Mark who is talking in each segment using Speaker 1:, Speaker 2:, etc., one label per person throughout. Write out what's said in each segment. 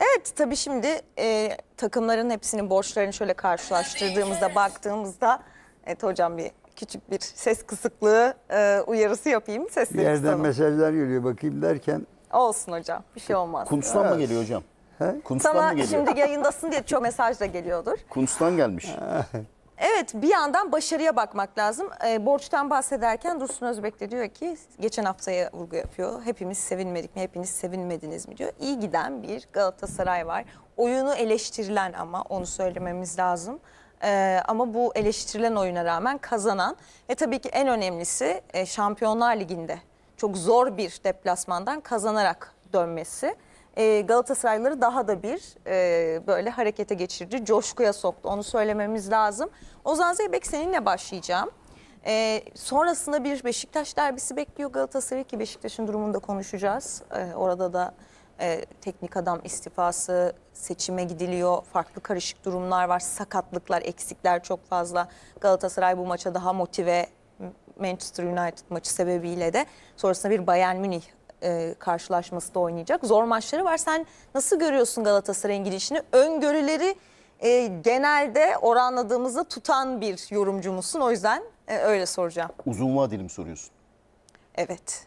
Speaker 1: Evet tabii şimdi e, takımların hepsinin borçlarını şöyle karşılaştırdığımızda baktığımızda evet hocam bir küçük bir ses kısıklığı e, uyarısı yapayım. Sesleri Bir yerden kısalım.
Speaker 2: mesajlar geliyor bakayım derken.
Speaker 1: Olsun hocam bir şey olmaz. Kuntus'tan mı
Speaker 3: geliyor hocam? He? Kuntus'tan mı geliyor? şimdi
Speaker 1: yayındasın diye çok mesaj da geliyordur.
Speaker 3: Kuntus'tan gelmiş.
Speaker 1: Evet bir yandan başarıya bakmak lazım. E, borçtan bahsederken Dursun Özbek de diyor ki geçen haftaya vurgu yapıyor. Hepimiz sevinmedik mi hepiniz sevinmediniz mi diyor. İyi giden bir Galatasaray var. Oyunu eleştirilen ama onu söylememiz lazım. Ee, ama bu eleştirilen oyuna rağmen kazanan ve tabii ki en önemlisi e, Şampiyonlar Ligi'nde çok zor bir deplasmandan kazanarak dönmesi e, Galatasaraylıları daha da bir e, böyle harekete geçirdi, coşkuya soktu. Onu söylememiz lazım. Ozan Zeybek seninle başlayacağım. Ee, sonrasında bir Beşiktaş derbisi bekliyor Galatasaray ki Beşiktaş'ın durumunda konuşacağız. Ee, orada da e, teknik adam istifası, seçime gidiliyor, farklı karışık durumlar var, sakatlıklar, eksikler çok fazla. Galatasaray bu maça daha motive Manchester United maçı sebebiyle de sonrasında bir Bayern Münih e, karşılaşması da oynayacak. Zor maçları var. Sen nasıl görüyorsun Galatasaray'ın girişini? Öngörüleri e, genelde oranladığımızda tutan bir yorumcumuzsun. O yüzden e, öyle soracağım.
Speaker 3: Uzun vadeli mi soruyorsun? Evet.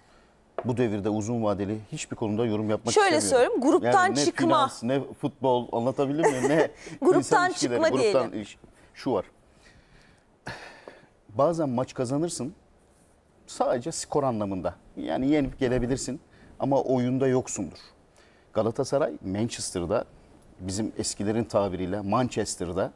Speaker 3: Bu devirde uzun vadeli hiçbir konuda yorum yapmak Şöyle istemiyorum. Şöyle söyleyeyim gruptan yani ne çıkma. Finans, ne futbol anlatabilir miyim? Ne gruptan çıkma gruptan diyelim. Iş, şu var. Bazen maç kazanırsın Sadece skor anlamında. Yani yenip gelebilirsin ama oyunda yoksundur. Galatasaray Manchester'da bizim eskilerin tabiriyle Manchester'da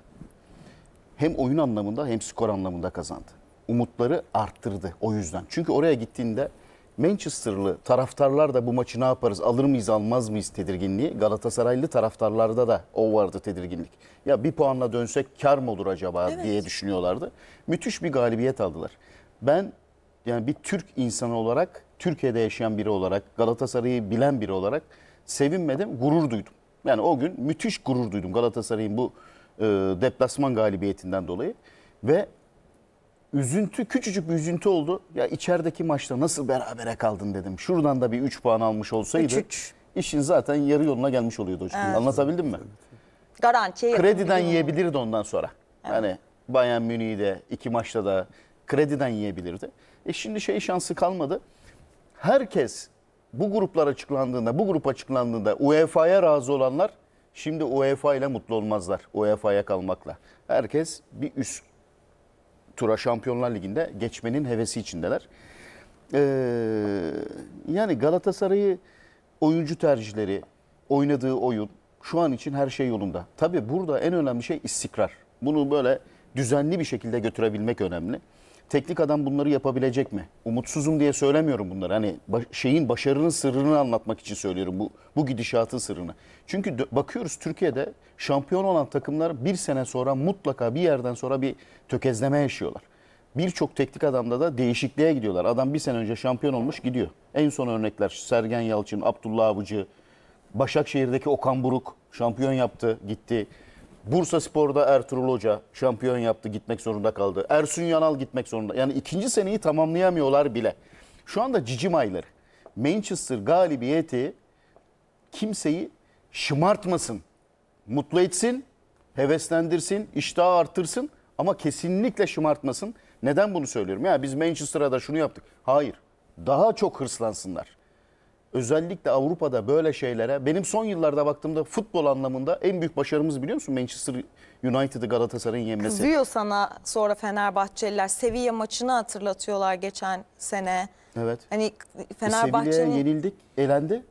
Speaker 3: hem oyun anlamında hem skor anlamında kazandı. Umutları arttırdı o yüzden. Çünkü oraya gittiğinde Manchester'lı taraftarlar da bu maçı ne yaparız alır mıyız almaz mıyız tedirginliği. Galatasaraylı taraftarlarda da o vardı tedirginlik. Ya bir puanla dönsek kar mı olur acaba evet. diye düşünüyorlardı. Müthiş bir galibiyet aldılar. Ben yani bir Türk insanı olarak, Türkiye'de yaşayan biri olarak, Galatasaray'ı bilen biri olarak sevinmedim, gurur duydum. Yani o gün müthiş gurur duydum Galatasaray'ın bu e, deplasman galibiyetinden dolayı. Ve üzüntü, küçücük bir üzüntü oldu. Ya içerideki maçta nasıl berabere kaldın dedim. Şuradan da bir 3 puan almış olsaydı 3 işin zaten yarı yoluna gelmiş oluyordu hocam. Evet. Anlatabildim mi?
Speaker 1: Garantiye Krediden
Speaker 3: yiyebilirdi ondan sonra. Hani evet. Yani Bayern Münih'de iki maçta da krediden yiyebilirdi. E şimdi şey şansı kalmadı. Herkes bu gruplar açıklandığında, bu grup açıklandığında UEFA'ya razı olanlar şimdi UEFA ile mutlu olmazlar. UEFA'ya kalmakla. Herkes bir üst tura Şampiyonlar Ligi'nde geçmenin hevesi içindeler. Ee, yani Galatasaray'ı oyuncu tercihleri, oynadığı oyun şu an için her şey yolunda. Tabii burada en önemli şey istikrar. Bunu böyle düzenli bir şekilde götürebilmek önemli teknik adam bunları yapabilecek mi? Umutsuzum diye söylemiyorum bunları. Hani baş, şeyin başarının sırrını anlatmak için söylüyorum bu bu gidişatın sırrını. Çünkü bakıyoruz Türkiye'de şampiyon olan takımlar bir sene sonra mutlaka bir yerden sonra bir tökezleme yaşıyorlar. Birçok teknik adamda da değişikliğe gidiyorlar. Adam bir sene önce şampiyon olmuş gidiyor. En son örnekler Sergen Yalçın, Abdullah Avcı, Başakşehir'deki Okan Buruk şampiyon yaptı, gitti. Bursa Spor'da Ertuğrul Hoca şampiyon yaptı gitmek zorunda kaldı. Ersun Yanal gitmek zorunda. Yani ikinci seneyi tamamlayamıyorlar bile. Şu anda cici mayları. Manchester galibiyeti kimseyi şımartmasın. Mutlu etsin, heveslendirsin, iştahı artırsın ama kesinlikle şımartmasın. Neden bunu söylüyorum? Ya biz Manchester'a da şunu yaptık. Hayır. Daha çok hırslansınlar özellikle Avrupa'da böyle şeylere benim son yıllarda baktığımda futbol anlamında en büyük başarımız biliyor musun Manchester United'ı Galatasaray'ın yenmesi. Kızıyor
Speaker 1: sana sonra Fenerbahçeliler Sevilla maçını hatırlatıyorlar geçen sene. Evet. Hani e, Fenerbahçe'nin
Speaker 3: yenildik, elendi.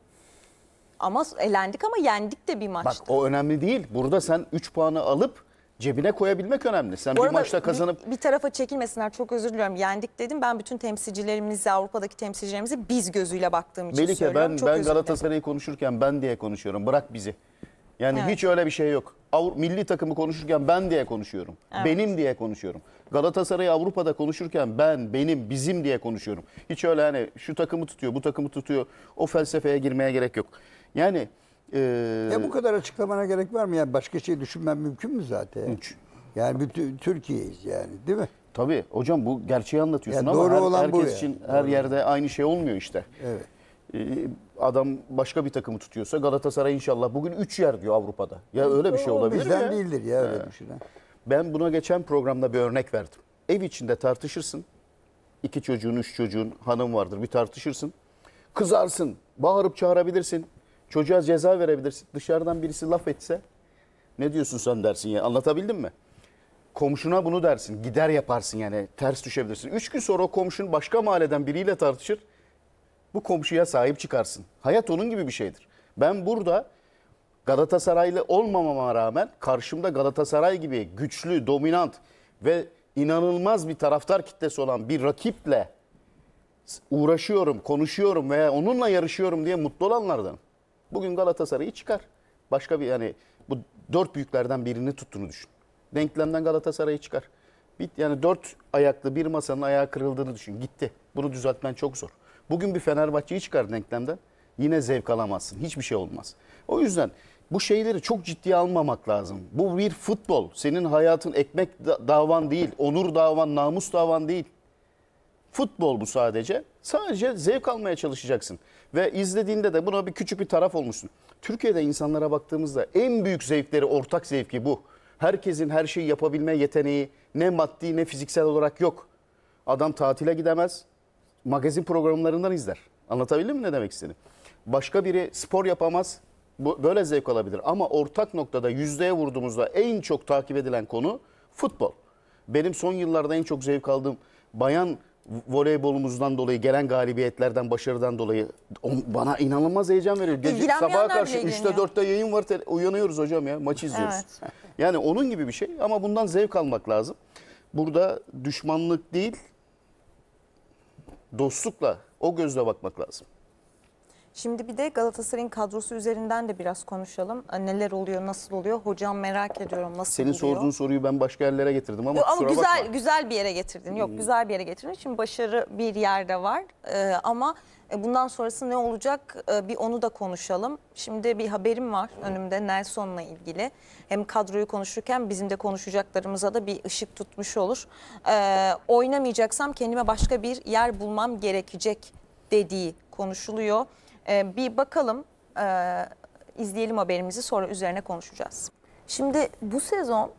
Speaker 1: Ama elendik ama yendik de bir maçta. Bak
Speaker 3: o önemli değil. Burada sen 3 puanı alıp cebine koyabilmek önemli. Sen Bu bir maçta kazanıp
Speaker 1: bir, bir tarafa çekilmesinler. Çok özür diliyorum. Yendik dedim. Ben bütün temsilcilerimizi, Avrupa'daki temsilcilerimizi biz gözüyle baktığım için Melike söylüyorum. ben Çok ben Galatasaray'ı
Speaker 3: konuşurken ben diye konuşuyorum. Bırak bizi. Yani Evet. hiç öyle bir şey yok. Avru- milli takımı konuşurken ben diye konuşuyorum. Evet. Benim diye konuşuyorum. Galatasaray Avrupa'da konuşurken ben, benim, bizim diye konuşuyorum. Hiç öyle hani şu takımı tutuyor, bu takımı tutuyor. O felsefeye girmeye gerek yok. Yani ee, Ya e, bu
Speaker 2: kadar açıklamana gerek var mı? Yani başka şey düşünmem mümkün mü zaten? Üç. Yani bir
Speaker 3: Türkiye'yiz yani değil mi? Tabii hocam bu gerçeği anlatıyorsun Yani ama doğru her- olan bu herkes yani. için her yerde aynı şey olmuyor işte. Evet. Ee, adam başka bir takımı tutuyorsa Galatasaray inşallah bugün 3 yer diyor Avrupa'da. Ya öyle bir şey olabilir mi? Bizden ya? değildir ya öyle ee, bir şey. Ben buna geçen programda bir örnek verdim. Ev içinde tartışırsın. İki çocuğun, üç çocuğun hanım vardır. Bir tartışırsın. Kızarsın. Bağırıp çağırabilirsin. Çocuğa ceza verebilirsin. Dışarıdan birisi laf etse ne diyorsun sen dersin ya anlatabildim mi? Komşuna bunu dersin gider yaparsın yani ters düşebilirsin. Üç gün sonra o komşun başka mahalleden biriyle tartışır. Bu komşuya sahip çıkarsın. Hayat onun gibi bir şeydir. Ben burada Galatasaraylı olmamama rağmen karşımda Galatasaray gibi güçlü, dominant ve inanılmaz bir taraftar kitlesi olan bir rakiple uğraşıyorum, konuşuyorum veya onunla yarışıyorum diye mutlu olanlardanım. Bugün Galatasaray'ı çıkar. Başka bir yani bu dört büyüklerden birini tuttuğunu düşün. Denklemden Galatasaray'ı çıkar. Bit yani dört ayaklı bir masanın ayağı kırıldığını düşün. Gitti. Bunu düzeltmen çok zor. Bugün bir Fenerbahçe'yi çıkar denklemden. Yine zevk alamazsın. Hiçbir şey olmaz. O yüzden bu şeyleri çok ciddiye almamak lazım. Bu bir futbol. Senin hayatın ekmek davan değil, onur davan, namus davan değil. Futbol bu sadece. Sadece zevk almaya çalışacaksın. Ve izlediğinde de buna bir küçük bir taraf olmuşsun. Türkiye'de insanlara baktığımızda en büyük zevkleri, ortak zevki bu. Herkesin her şeyi yapabilme yeteneği ne maddi ne fiziksel olarak yok. Adam tatile gidemez, magazin programlarından izler. Anlatabildim mi ne demek istediğimi? Başka biri spor yapamaz, bu, böyle zevk alabilir. Ama ortak noktada yüzdeye vurduğumuzda en çok takip edilen konu futbol. Benim son yıllarda en çok zevk aldığım bayan voleybolumuzdan dolayı gelen galibiyetlerden, başarıdan dolayı bana inanılmaz heyecan veriyor. Gece sabaha karşı 3'te 4'te yayın var. Uyanıyoruz hocam ya. maç izliyoruz. Evet. Yani onun gibi bir şey ama bundan zevk almak lazım. Burada düşmanlık değil dostlukla o gözle bakmak lazım.
Speaker 1: Şimdi bir de Galatasaray'ın kadrosu üzerinden de biraz konuşalım. E, neler oluyor, nasıl oluyor? Hocam merak ediyorum nasıl Senin oluyor? sorduğun
Speaker 3: soruyu ben başka yerlere getirdim ama, ama güzel bakma.
Speaker 1: güzel bir yere getirdin. Yok hmm. güzel bir yere getirdin. Şimdi başarı bir yerde var ee, ama e, bundan sonrası ne olacak e, bir onu da konuşalım. Şimdi bir haberim var önümde Nelson'la ilgili. Hem kadroyu konuşurken bizim de konuşacaklarımıza da bir ışık tutmuş olur. Ee, oynamayacaksam kendime başka bir yer bulmam gerekecek dediği konuşuluyor. E, bir bakalım, e, izleyelim haberimizi sonra üzerine konuşacağız. Şimdi bu sezon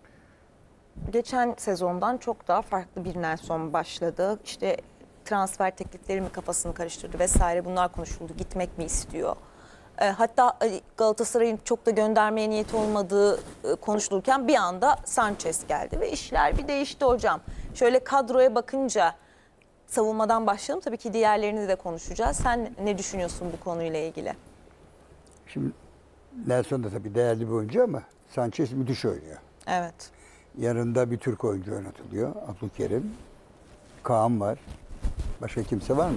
Speaker 1: geçen sezondan çok daha farklı bir Nelson başladı. İşte transfer teklifleri mi kafasını karıştırdı vesaire bunlar konuşuldu. Gitmek mi istiyor? E, hatta e, Galatasaray'ın çok da göndermeye niyeti olmadığı e, konuşulurken bir anda Sanchez geldi ve işler bir değişti hocam. Şöyle kadroya bakınca savunmadan başlayalım. Tabii ki diğerlerini de konuşacağız. Sen ne düşünüyorsun bu konuyla ilgili?
Speaker 2: Şimdi Nelson da tabii değerli bir oyuncu ama Sanchez müthiş oynuyor. Evet. Yanında bir Türk oyuncu oynatılıyor. Abdülkerim. Kaan var. Başka kimse var mı?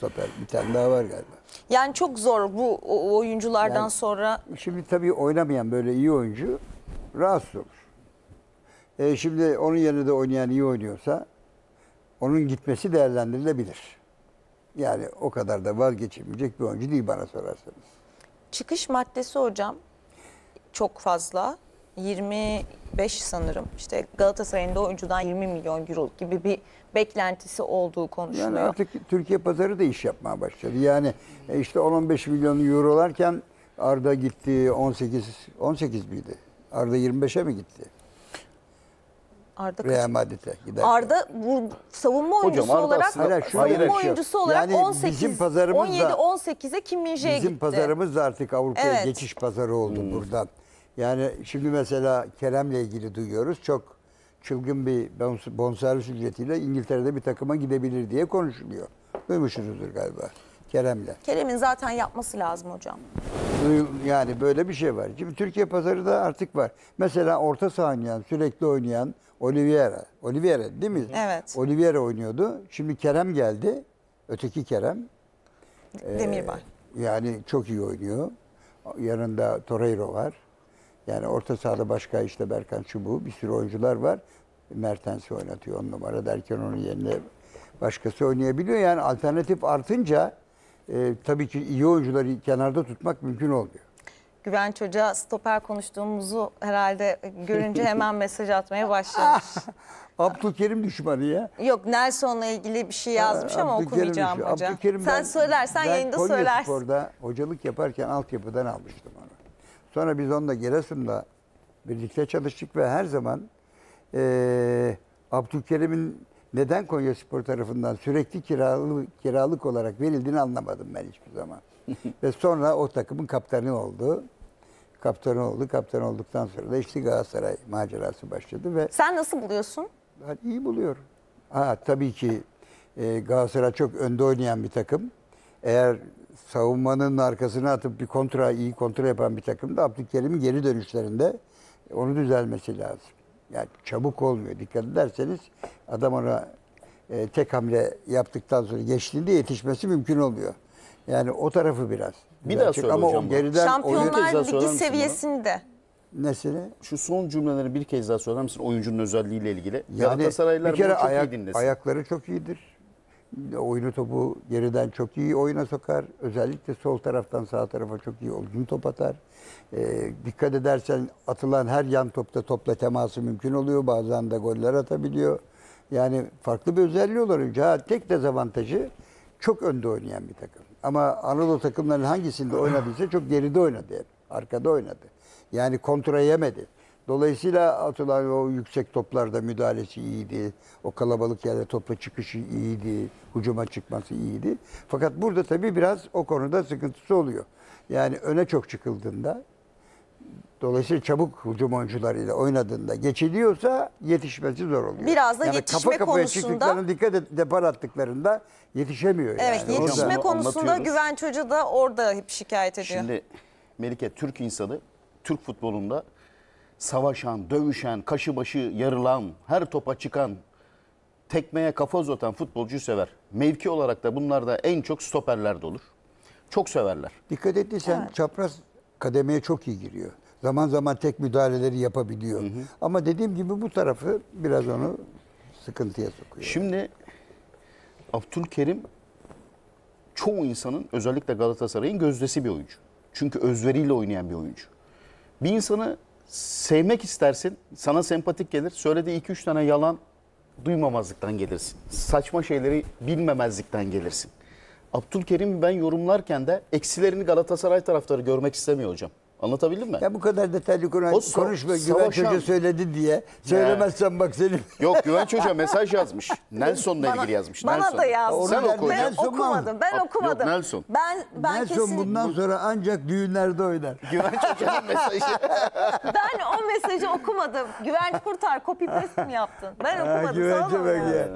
Speaker 2: Zafer bir tane daha var galiba.
Speaker 1: Yani çok zor bu oyunculardan yani, sonra.
Speaker 2: Şimdi tabii oynamayan böyle iyi oyuncu rahatsız olur. E şimdi onun yerine de oynayan iyi oynuyorsa onun gitmesi değerlendirilebilir. Yani o kadar da vazgeçilmeyecek bir oyuncu değil bana sorarsanız.
Speaker 1: Çıkış maddesi hocam çok fazla. 25 sanırım işte Galatasaray'ın da oyuncudan 20 milyon euro gibi bir beklentisi olduğu konuşuluyor. Yani artık
Speaker 2: Türkiye pazarı da iş yapmaya başladı. Yani e, işte 10-15 milyon eurolarken Arda gitti 18 18 miydi? Arda 25'e mi gitti? Arda Real Madrid'e gider.
Speaker 1: Arda bu savunma oyuncusu Hocam, Arda olarak aslında- Hayır, savunma hayır, hayır, şey yok. oyuncusu olarak Yani bizim 18 pazarımız 17 18'e Kim Min-jae gitti. Bizim pazarımız
Speaker 2: da artık Avrupa'ya Evet. geçiş pazarı oldu hmm. buradan. Yani şimdi mesela Kerem'le ilgili duyuyoruz. Çok çılgın bir bons- bonservis ücretiyle İngiltere'de bir takıma gidebilir diye konuşuluyor. Duymuşsunuzdur galiba Kerem'le.
Speaker 1: Kerem'in zaten yapması lazım hocam.
Speaker 2: Yani böyle bir şey var. Şimdi Türkiye pazarı da artık var. Mesela orta saha oynayan, sürekli oynayan, Oliveira. Oliveira değil mi? Evet. Oliveira oynuyordu. Şimdi Kerem geldi. Öteki Kerem. Ee, Demirbay. Ee, yani çok iyi oynuyor. Yanında Torreiro var. Yani orta sahada başka işte Berkan Çubuğu bir sürü oyuncular var. Mertens'i oynatıyor on numara derken onun yerine başkası oynayabiliyor. Yani alternatif artınca e, tabii ki iyi oyuncuları kenarda tutmak mümkün olmuyor.
Speaker 1: Güven çocuğa stoper konuştuğumuzu herhalde görünce hemen mesaj atmaya başlamış.
Speaker 2: Abdülkerim düşmanı ya.
Speaker 1: Yok Nelson'la ilgili bir şey yazmış ama Abdülkerim okumayacağım düşmanı. hoca. Abdülkerim Sen ben, söylersen ben yayında Konya söylersin.
Speaker 2: Spor'da hocalık yaparken altyapıdan almıştım onu. Sonra biz onunla Giresun'da birlikte çalıştık ve her zaman e, Abdülkerim'in neden Konya Spor tarafından sürekli kiralı, kiralık olarak verildiğini anlamadım ben hiçbir zaman. Ve sonra o takımın kaptanı oldu kaptanı oldu. Kaptan olduktan sonra da işte Galatasaray macerası başladı ve
Speaker 1: Sen nasıl buluyorsun?
Speaker 2: Ben iyi buluyorum. Ha tabii ki e, Galatasaray çok önde oynayan bir takım. Eğer savunmanın arkasına atıp bir kontra iyi kontra yapan bir takım da Abdülkerim'in geri dönüşlerinde onu düzelmesi lazım. Yani çabuk olmuyor. Dikkat ederseniz adam ona e, tek hamle yaptıktan sonra geçtiğinde yetişmesi
Speaker 3: mümkün oluyor. Yani o tarafı biraz. Bir daha söyle hocam. o geriden Şampiyonlar Ligi
Speaker 1: seviyesinde.
Speaker 3: nesini Şu son cümleleri bir kez daha sorar mısın oyuncunun özelliğiyle ilgili? Yani Galatasaraylılar bir kere bunu çok iyi dinlesin.
Speaker 2: ayakları çok iyidir oyunu topu geriden çok iyi oyuna sokar. Özellikle sol taraftan sağ tarafa çok iyi olgun top atar. E, dikkat edersen atılan her yan topta topla teması mümkün oluyor. Bazen de goller atabiliyor. Yani farklı bir özelliği olan oyuncu. tek dezavantajı çok önde oynayan bir takım. Ama Anadolu takımlarının hangisinde oynadıysa çok geride oynadı Arkada oynadı. Yani kontra yemedi. Dolayısıyla atılan o yüksek toplarda müdahalesi iyiydi. O kalabalık yerde topla çıkışı iyiydi. Hucuma çıkması iyiydi. Fakat burada tabii biraz o konuda sıkıntısı oluyor. Yani öne çok çıkıldığında Dolayısıyla çabuk hücum oyuncularıyla oynadığında geçiliyorsa yetişmesi zor oluyor. Biraz da yani yetişme kafa kafaya konusunda. dikkat et, depar attıklarında yetişemiyor evet, yani.
Speaker 1: yetişme Onu konusunda güven çocuğu da orada hep şikayet ediyor. Şimdi
Speaker 3: Melike Türk insanı Türk futbolunda savaşan, dövüşen, kaşı başı yarılan, her topa çıkan, tekmeye kafa uzatan futbolcuyu sever. Mevki olarak da bunlar da en çok stoperlerde olur. Çok severler.
Speaker 2: Dikkat ettiysen evet. çapraz kademeye çok iyi giriyor. Zaman zaman tek müdahaleleri yapabiliyor. Hı hı. Ama dediğim gibi bu tarafı biraz onu
Speaker 3: sıkıntıya sokuyor. Şimdi Abdülkerim çoğu insanın özellikle Galatasaray'ın gözdesi bir oyuncu. Çünkü özveriyle oynayan bir oyuncu. Bir insanı sevmek istersin, sana sempatik gelir. Söylediği 2-3 tane yalan duymamazlıktan gelirsin. Saçma şeyleri bilmemezlikten gelirsin. Abdülkerim ben yorumlarken de eksilerini Galatasaray taraftarı görmek istemiyor hocam. Anlatabildim mi? Ya bu kadar detaylı konu, o konuşma Güven çocuğu söyledi diye. Söylemezsen bak senin. Yok Güven Hoca mesaj yazmış. Nelson'la bana, ilgili yazmış. Bana Nelson. da yazmış. Sen oku Ben okumadım. Ben okumadım. Yok, Nelson.
Speaker 2: Ben, ben Nelson kesin... bundan sonra ancak düğünlerde oynar. Güven Hoca'nın
Speaker 1: mesajı. ben o mesajı okumadım. Güven Kurtar copy paste mi yaptın? Ben okumadım. Ha, güvence bak ya.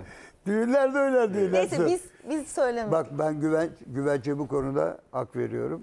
Speaker 2: Düğünlerde oynar düğünler. Neyse biz,
Speaker 1: biz söylemedik. Bak
Speaker 2: ben güven, güvence bu konuda hak veriyorum.